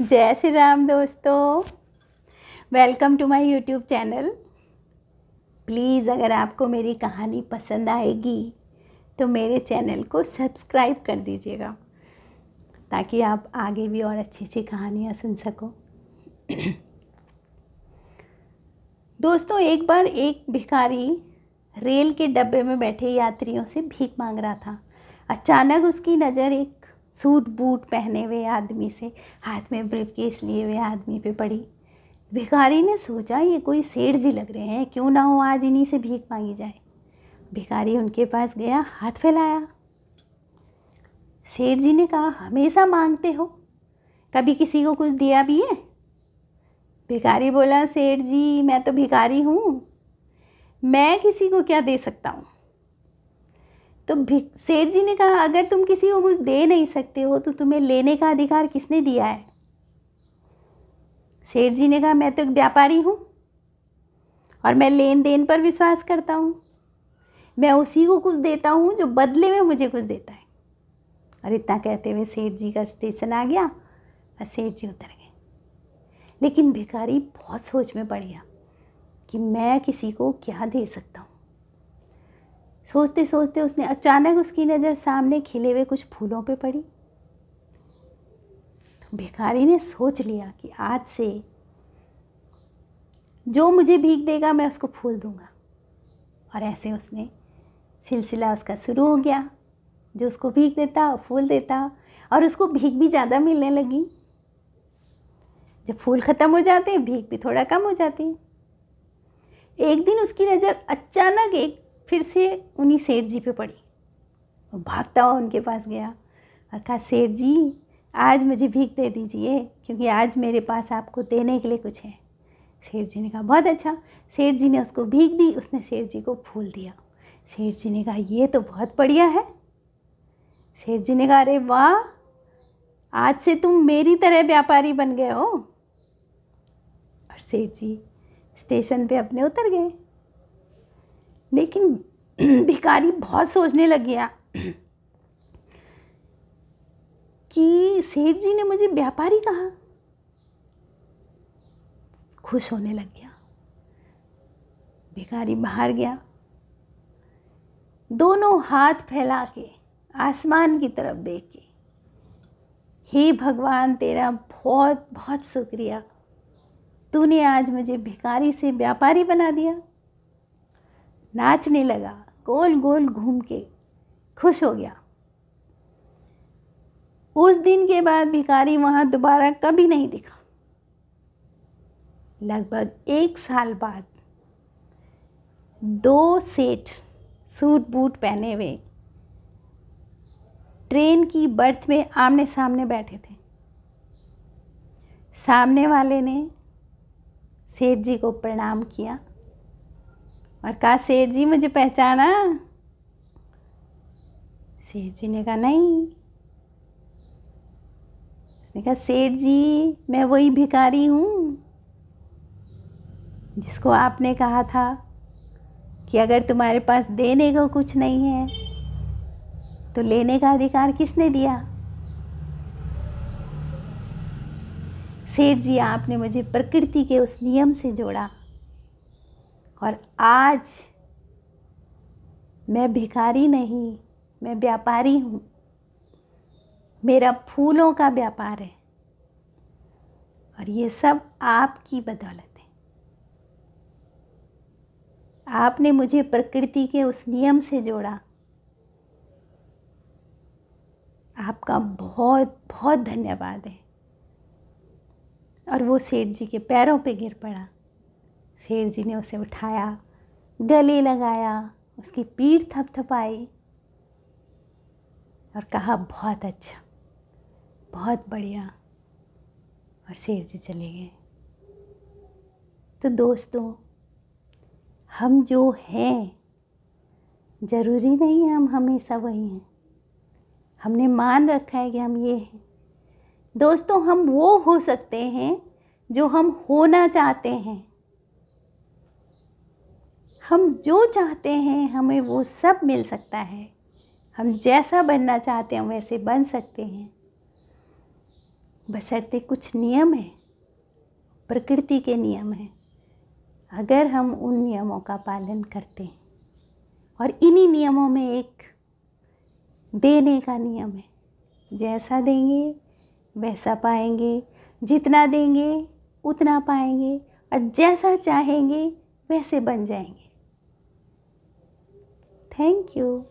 जय श्री राम दोस्तों welcome to my YouTube channel please अगर आपको मेरी कहानी पसंद आएगी तो मेरे चैनल को सब्सक्राइब कर दीजिएगा ताकि आप आगे भी और अच्छी अच्छी कहानियाँ सुन सको दोस्तों एक बार एक भिखारी रेल के डब्बे में बैठे यात्रियों से भीख मांग रहा था अचानक उसकी नज़र एक सूट बूट पहने हुए आदमी से हाथ में ब्रीफ केस लिए हुए आदमी पे पड़ी भिखारी ने सोचा ये कोई सेठ जी लग रहे हैं क्यों ना हो आज इन्हीं से भीख मांगी जाए भिखारी उनके पास गया हाथ फैलाया सेठ जी ने कहा हमेशा मांगते हो कभी किसी को कुछ दिया भी है भिखारी बोला सेठ जी मैं तो भिखारी हूँ मैं किसी को क्या दे सकता हूँ तो सेठ जी ने कहा अगर तुम किसी को कुछ दे नहीं सकते हो तो तुम्हें लेने का अधिकार किसने दिया है सेठ जी ने कहा मैं तो एक व्यापारी हूँ और मैं लेन देन पर विश्वास करता हूँ मैं उसी को कुछ देता हूँ जो बदले में मुझे कुछ देता है और इतना कहते हुए सेठ जी का स्टेशन आ गया और सेठ जी उतर गए लेकिन भिखारी बहुत सोच में पड़ गया कि मैं किसी को क्या दे सकता हूँ सोचते सोचते उसने अचानक उसकी नज़र सामने खिले हुए कुछ फूलों पे पड़ी तो भिखारी ने सोच लिया कि आज से जो मुझे भीख देगा मैं उसको फूल दूंगा और ऐसे उसने सिलसिला उसका शुरू हो गया जो उसको भीख देता फूल देता और उसको भीख भी ज़्यादा मिलने लगी जब फूल ख़त्म हो जाते भीख भी थोड़ा कम हो जाती एक दिन उसकी नज़र अचानक एक फिर से उन्हीं सेठ जी पे पड़ी वो भागता हुआ उनके पास गया और कहा सेठ जी आज मुझे भीख दे दीजिए क्योंकि आज मेरे पास आपको देने के लिए कुछ है सेठ जी ने कहा बहुत अच्छा सेठ जी ने उसको भीख दी उसने सेठ जी को फूल दिया सेठ जी ने कहा ये तो बहुत बढ़िया है सेठ जी ने कहा अरे वाह आज से तुम मेरी तरह व्यापारी बन गए हो और सेठ जी स्टेशन पे अपने उतर गए लेकिन भिखारी बहुत सोचने लग गया कि सेठ जी ने मुझे व्यापारी कहा खुश होने लग गया भिखारी बाहर गया दोनों हाथ फैला के आसमान की तरफ देख के हे भगवान तेरा बहुत बहुत शुक्रिया तूने आज मुझे भिखारी से व्यापारी बना दिया नाचने लगा गोल गोल घूम के खुश हो गया उस दिन के बाद भिखारी वहाँ दोबारा कभी नहीं दिखा लगभग एक साल बाद दो सेठ सूट बूट पहने हुए ट्रेन की बर्थ में आमने सामने बैठे थे सामने वाले ने सेठ जी को प्रणाम किया और कहा सेठ जी मुझे पहचाना सेठ जी ने कहा नहीं उसने कहा सेठ जी मैं वही भिखारी हूँ जिसको आपने कहा था कि अगर तुम्हारे पास देने को कुछ नहीं है तो लेने का अधिकार किसने दिया सेठ जी आपने मुझे प्रकृति के उस नियम से जोड़ा और आज मैं भिखारी नहीं मैं व्यापारी हूँ मेरा फूलों का व्यापार है और ये सब आपकी बदौलत है आपने मुझे प्रकृति के उस नियम से जोड़ा आपका बहुत बहुत धन्यवाद है और वो सेठ जी के पैरों पे गिर पड़ा शेर जी ने उसे उठाया गले लगाया उसकी पीठ थपथपाई और कहा बहुत अच्छा बहुत बढ़िया और शेर जी चले गए तो दोस्तों हम जो हैं ज़रूरी नहीं है हम हमेशा वही हैं हमने मान रखा है कि हम ये हैं दोस्तों हम वो हो सकते हैं जो हम होना चाहते हैं हम जो चाहते हैं हमें वो सब मिल सकता है हम जैसा बनना चाहते हैं वैसे बन सकते हैं बसरते कुछ नियम हैं प्रकृति के नियम हैं अगर हम उन नियमों का पालन करते हैं और इन्हीं नियमों में एक देने का नियम है जैसा देंगे वैसा पाएंगे जितना देंगे उतना पाएंगे और जैसा चाहेंगे वैसे बन जाएंगे Thank you.